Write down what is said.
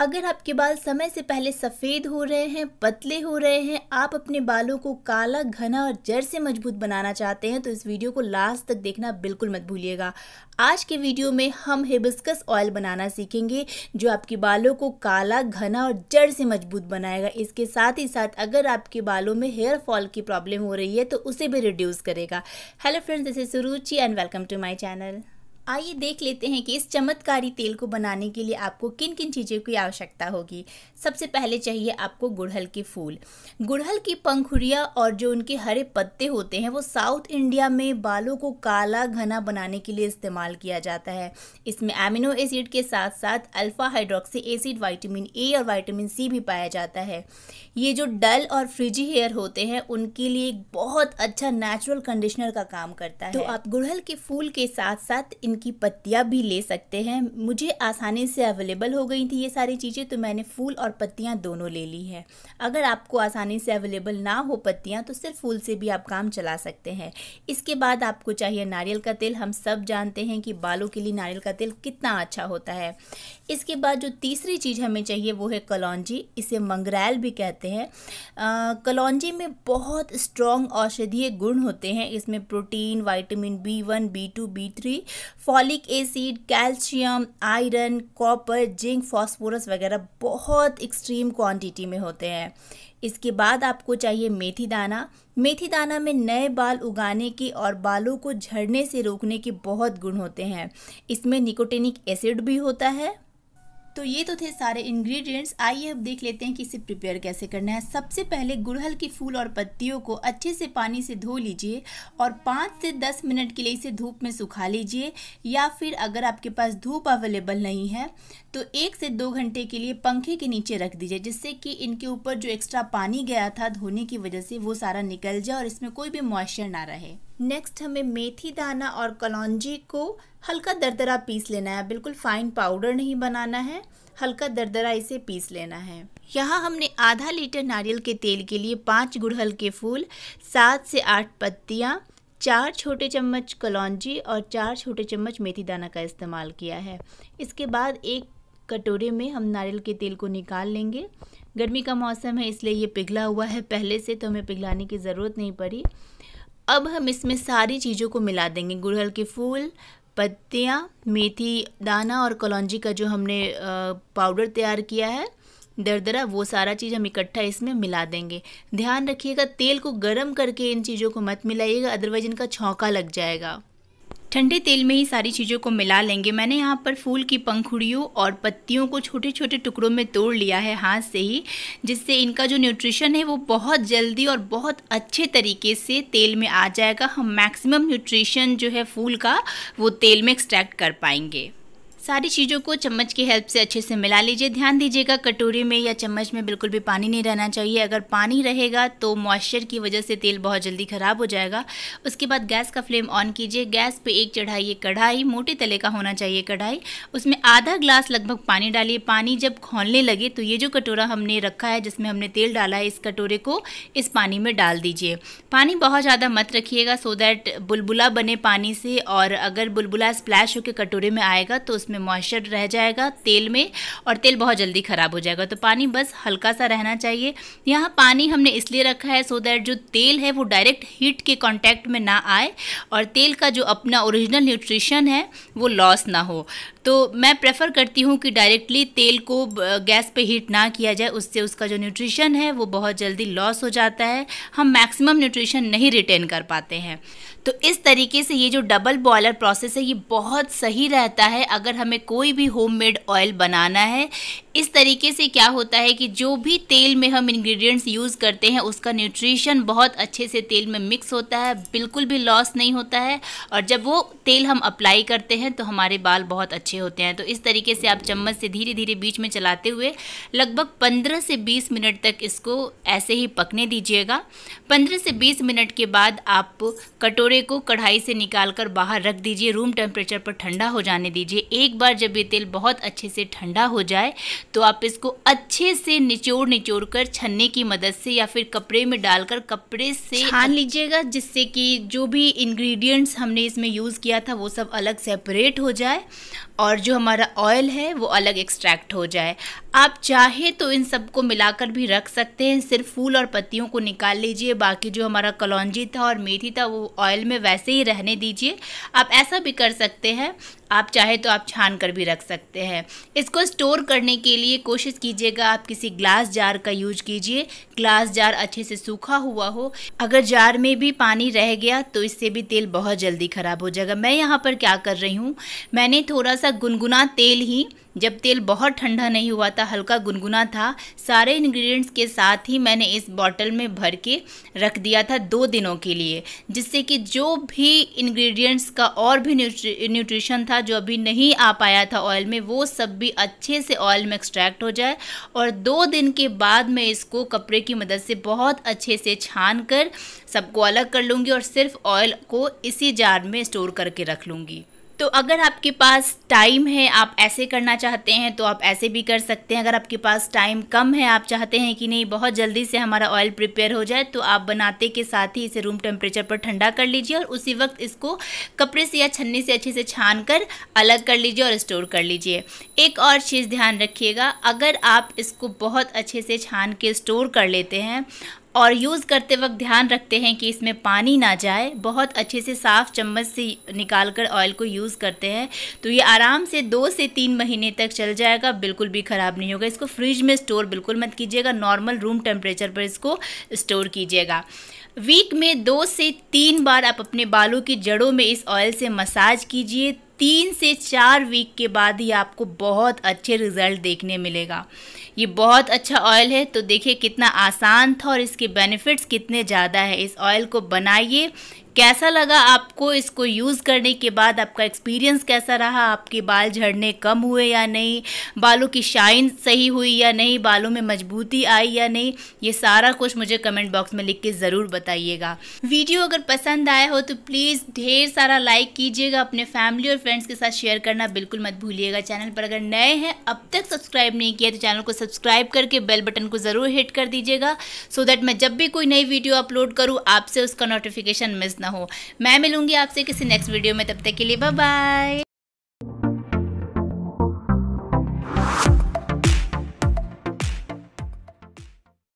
अगर आपके बाल समय से पहले सफ़ेद हो रहे हैं पतले हो रहे हैं आप अपने बालों को काला घना और जड़ से मजबूत बनाना चाहते हैं तो इस वीडियो को लास्ट तक देखना बिल्कुल मत भूलिएगा आज के वीडियो में हम हिबिस्कस ऑयल बनाना सीखेंगे जो आपके बालों को काला घना और जड़ से मजबूत बनाएगा इसके साथ ही साथ अगर आपके बालों में हेयर फॉल की प्रॉब्लम हो रही है तो उसे भी रिड्यूस करेगा hello friends this is Suruchi and welcome to my channel आइए देख लेते हैं कि इस चमत्कारी तेल को बनाने के लिए आपको किन किन चीज़ों की आवश्यकता होगी सबसे पहले चाहिए आपको गुड़हल के फूल गुड़हल की पंखुड़िया और जो उनके हरे पत्ते होते हैं वो साउथ इंडिया में बालों को काला घना बनाने के लिए इस्तेमाल किया जाता है इसमें एमिनो एसिड के साथ साथ alpha hydroxy acid vitamin A और वाइटामिन सी भी पाया जाता है ये जो डल और फ्रिजी हेयर होते हैं उनके लिए बहुत अच्छा नेचुरल कंडीशनर का काम करता तो है तो आप गुड़हल के फूल के साथ साथ इनकी पत्तियाँ भी ले सकते हैं मुझे आसानी से अवेलेबल हो गई थी ये सारी चीज़ें तो मैंने फूल और पत्तियाँ दोनों ले ली है अगर आपको आसानी से अवेलेबल ना हो पत्तियाँ तो सिर्फ फूल से भी आप काम चला सकते हैं इसके बाद आपको चाहिए नारियल का तेल हम सब जानते हैं कि बालों के लिए नारियल का तेल कितना अच्छा होता है इसके बाद जो तीसरी चीज़ हमें चाहिए वो है कलौजी इसे मंगरायल भी कहते हैं कलौजी में बहुत स्ट्रॉन्ग औषधीय गुण होते हैं इसमें protein vitamin B one B two B three folic acid calcium iron copper zinc phosphorus वगैरह बहुत एक्सट्रीम क्वांटिटी में होते हैं इसके बाद आपको चाहिए मेथी दाना मेथी दाना में नए बाल उगाने के और बालों को झड़ने से रोकने के बहुत गुण होते हैं इसमें निकोटेनिक एसिड भी होता है तो ये तो थे सारे इंग्रेडिएंट्स आइए अब देख लेते हैं कि इसे प्रिपेयर कैसे करना है सबसे पहले गुड़हल के फूल और पत्तियों को अच्छे से पानी से धो लीजिए और पाँच से दस मिनट के लिए इसे धूप में सुखा लीजिए या फिर अगर आपके पास धूप अवेलेबल नहीं है तो एक से दो घंटे के लिए पंखे के नीचे रख दीजिए जिससे कि इनके ऊपर जो एक्स्ट्रा पानी गया था धोने की वजह से वो सारा निकल जाए और इसमें कोई भी मॉइस्चर ना रहे नेक्स्ट हमें मेथी दाना और कलौजी को हल्का दरदरा पीस लेना है बिल्कुल फाइन पाउडर नहीं बनाना है हल्का दरदरा इसे पीस लेना है यहाँ हमने आधा लीटर नारियल के तेल के लिए पाँच गुड़हल के फूल सात से आठ पत्तियाँ चार छोटे चम्मच कलौजी और चार छोटे चम्मच मेथी दाना का इस्तेमाल किया है इसके बाद एक कटोरे में हम नारियल के तेल को निकाल लेंगे गर्मी का मौसम है इसलिए ये पिघला हुआ है पहले से तो हमें पिघलाने की ज़रूरत नहीं पड़ी अब हम इसमें सारी चीज़ों को मिला देंगे गुड़हल के फूल पत्तियाँ मेथी दाना और कलौंजी का जो हमने पाउडर तैयार किया है दरदरा वो सारा चीज़ हम इकट्ठा इसमें मिला देंगे ध्यान रखिएगा तेल को गर्म करके इन चीज़ों को मत मिलाइएगा अदरवाइज इनका छौंका लग जाएगा ठंडे तेल में ही सारी चीज़ों को मिला लेंगे मैंने यहाँ पर फूल की पंखुड़ियों और पत्तियों को छोटे छोटे टुकड़ों में तोड़ लिया है हाथ से ही जिससे इनका जो न्यूट्रिशन है वो बहुत जल्दी और बहुत अच्छे तरीके से तेल में आ जाएगा हम मैक्सिमम न्यूट्रिशन जो है फूल का वो तेल में एक्सट्रैक्ट कर पाएंगे सारी चीज़ों को चम्मच की हेल्प से अच्छे से मिला लीजिए ध्यान दीजिएगा कटोरी में या चम्मच में बिल्कुल भी पानी नहीं रहना चाहिए अगर पानी रहेगा तो मॉइस्चर की वजह से तेल बहुत जल्दी ख़राब हो जाएगा उसके बाद गैस का फ्लेम ऑन कीजिए गैस पे एक चढ़ाइए कढ़ाई मोटे तले का होना चाहिए कढ़ाई उसमें आधा ग्लास लगभग पानी डालिए पानी जब खोलने लगे तो ये जो कटोरा हमने रखा है जिसमें हमने तेल डाला है इस कटोरे को इस पानी में डाल दीजिए पानी बहुत ज़्यादा मत रखिएगा सो दैट बुलबुला बने पानी से और अगर बुलबुला स्प्लैश होकर कटोरे में आएगा तो उसमें इसमें मॉइस्चर रह जाएगा तेल में और तेल बहुत जल्दी ख़राब हो जाएगा तो पानी बस हल्का सा रहना चाहिए यहाँ पानी हमने इसलिए रखा है सो दैट जो तेल है वो डायरेक्ट हीट के कॉन्टैक्ट में ना आए और तेल का जो अपना ओरिजिनल न्यूट्रिशन है वो लॉस ना हो तो मैं प्रेफर करती हूँ कि डायरेक्टली तेल को गैस पे हीट ना किया जाए उससे उसका जो न्यूट्रिशन है वो बहुत जल्दी लॉस हो जाता है हम मैक्सिमम न्यूट्रिशन नहीं रिटेन कर पाते हैं तो इस तरीके से ये जो डबल बॉयलर प्रोसेस है ये बहुत सही रहता है अगर हमें कोई भी होममेड ऑयल बनाना है इस तरीके से क्या होता है कि जो भी तेल में हम इंग्रेडिएंट्स यूज़ करते हैं उसका न्यूट्रिशन बहुत अच्छे से तेल में मिक्स होता है बिल्कुल भी लॉस नहीं होता है और जब वो तेल हम अप्लाई करते हैं तो हमारे बाल बहुत अच्छे अच्छे होते हैं तो इस तरीके से आप चम्मच से धीरे धीरे बीच में चलाते हुए लगभग पंद्रह से बीस मिनट तक इसको ऐसे ही पकने दीजिएगा पंद्रह से बीस मिनट के बाद आप कटोरे को कढ़ाई से निकाल कर बाहर रख दीजिए रूम टेम्परेचर पर ठंडा हो जाने दीजिए एक बार जब ये तेल बहुत अच्छे से ठंडा हो जाए तो आप इसको अच्छे से निचोड़ निचोड़ कर छन्ने की मदद से या फिर कपड़े में डालकर कपड़े से छान लीजिएगा जिससे कि जो भी इंग्रेडिएंट्स हमने इसमें यूज़ किया था वो सब अलग सेपरेट हो जाए और जो हमारा ऑयल है वो अलग एक्सट्रैक्ट हो जाए आप चाहे तो इन सब को मिलाकर भी रख सकते हैं सिर्फ फूल और पत्तियों को निकाल लीजिए बाकी जो हमारा कलौजी था और मेथी था वो ऑयल में वैसे ही रहने दीजिए आप ऐसा भी कर सकते हैं आप चाहे तो आप छान कर भी रख सकते हैं इसको स्टोर करने के लिए कोशिश कीजिएगा आप किसी ग्लास जार का यूज कीजिए ग्लास जार अच्छे से सूखा हुआ हो अगर जार में भी पानी रह गया तो इससे भी तेल बहुत जल्दी ख़राब हो जाएगा मैं यहाँ पर क्या कर रही हूँ मैंने थोड़ा सा गुनगुना तेल ही जब तेल बहुत ठंडा नहीं हुआ था हल्का गुनगुना था सारे इंग्रेडिएंट्स के साथ ही मैंने इस बॉटल में भर के रख दिया था दो दिनों के लिए जिससे कि जो भी इंग्रेडिएंट्स का और भी न्यूट्रिशन था जो अभी नहीं आ पाया था ऑयल में वो सब भी अच्छे से ऑयल में एक्सट्रैक्ट हो जाए और दो दिन के बाद मैं इसको कपड़े की मदद से बहुत अच्छे से छान कर सबको अलग कर लूँगी और सिर्फ ऑयल को इसी जार में स्टोर करके रख लूँगी तो अगर आपके पास टाइम है आप ऐसे करना चाहते हैं तो आप ऐसे भी कर सकते हैं अगर आपके पास टाइम कम है आप चाहते हैं कि नहीं बहुत जल्दी से हमारा ऑयल प्रिपेयर हो जाए तो आप बनाते के साथ ही इसे रूम टेम्परेचर पर ठंडा कर लीजिए और उसी वक्त इसको कपड़े से या छन्नी से अच्छे से छान कर अलग कर लीजिए और स्टोर कर लीजिए एक और चीज़ ध्यान रखिएगा अगर आप इसको बहुत अच्छे से छान के स्टोर कर लेते हैं और यूज़ करते वक्त ध्यान रखते हैं कि इसमें पानी ना जाए बहुत अच्छे से साफ़ चम्मच से निकाल कर ऑयल को यूज़ करते हैं तो ये आराम से दो से तीन महीने तक चल जाएगा बिल्कुल भी ख़राब नहीं होगा इसको फ्रिज में स्टोर बिल्कुल मत कीजिएगा नॉर्मल रूम टेम्परेचर पर इसको स्टोर कीजिएगा वीक में दो से तीन बार आप अपने बालों की जड़ों में इस ऑयल से मसाज कीजिए तीन से चार वीक के बाद ही आपको बहुत अच्छे रिज़ल्ट देखने मिलेगा ये बहुत अच्छा ऑयल है तो देखिए कितना आसान था और इसके बेनिफिट्स कितने ज़्यादा है इस ऑयल को बनाइए कैसा लगा आपको इसको यूज़ करने के बाद आपका एक्सपीरियंस कैसा रहा आपके बाल झड़ने कम हुए या नहीं बालों की शाइन सही हुई या नहीं बालों में मजबूती आई या नहीं ये सारा कुछ मुझे कमेंट बॉक्स में लिख के ज़रूर बताइएगा वीडियो अगर पसंद आया हो तो प्लीज़ ढेर सारा लाइक कीजिएगा अपने फैमिली और फ्रेंड्स के साथ शेयर करना बिल्कुल मत भूलिएगा चैनल पर अगर नए हैं अब तक सब्सक्राइब नहीं किया तो चैनल को सब्सक्राइब करके बेल बटन को ज़रूर हिट कर दीजिएगा सो so दैट मैं जब भी कोई नई वीडियो अपलोड करूँ आपसे उसका नोटिफिकेशन मिस ना हो मैं मिलूँगी आपसे किसी नेक्स्ट वीडियो में तब तक के लिए बाय